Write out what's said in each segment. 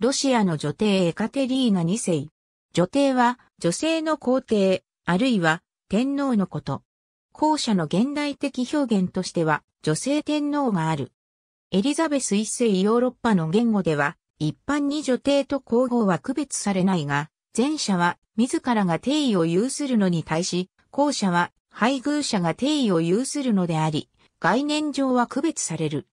ロシアの女帝エカテリーナ2世。女帝は女性の皇帝、あるいは天皇のこと。後者の現代的表現としては女性天皇がある。エリザベス1世ヨーロッパの言語では一般に女帝と皇后は区別されないが、前者は自らが定位を有するのに対し、後者は配偶者が定位を有するのであり、概念上は区別される。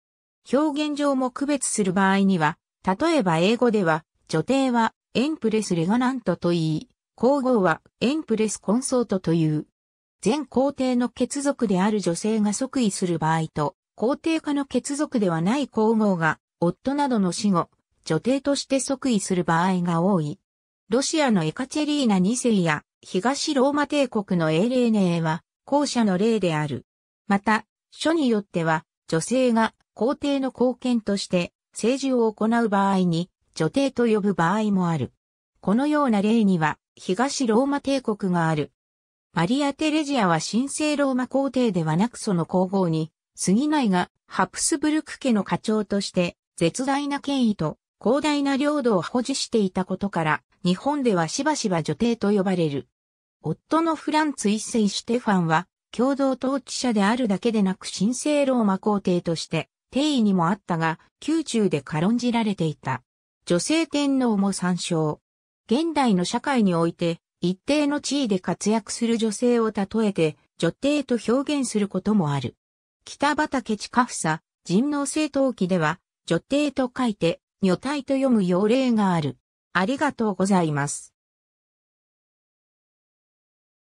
表現上も区別する場合には、例えば英語では、女帝はエンプレスレガナントと言い、皇后はエンプレスコンソートという。全皇帝の血族である女性が即位する場合と、皇帝下の血族ではない皇后が、夫などの死後、女帝として即位する場合が多い。ロシアのエカチェリーナ2世や東ローマ帝国の英霊ネーは後者の例である。また、書によっては女性が皇帝の貢献として政治を行う場合に、女帝と呼ぶ場合もある。このような例には、東ローマ帝国がある。マリア・テレジアは神聖ローマ皇帝ではなくその皇后に、過ぎないが、ハプスブルク家の課長として、絶大な権威と広大な領土を保持していたことから、日本ではしばしば女帝と呼ばれる。夫のフランツ一世シュテファンは、共同統治者であるだけでなく神聖ローマ皇帝として、帝位にもあったが、宮中で軽んじられていた。女性天皇も参照。現代の社会において、一定の地位で活躍する女性を例えて、女帝と表現することもある。北畠近房、人王政党記では、女帝と書いて、女体と読む用例がある。ありがとうございます。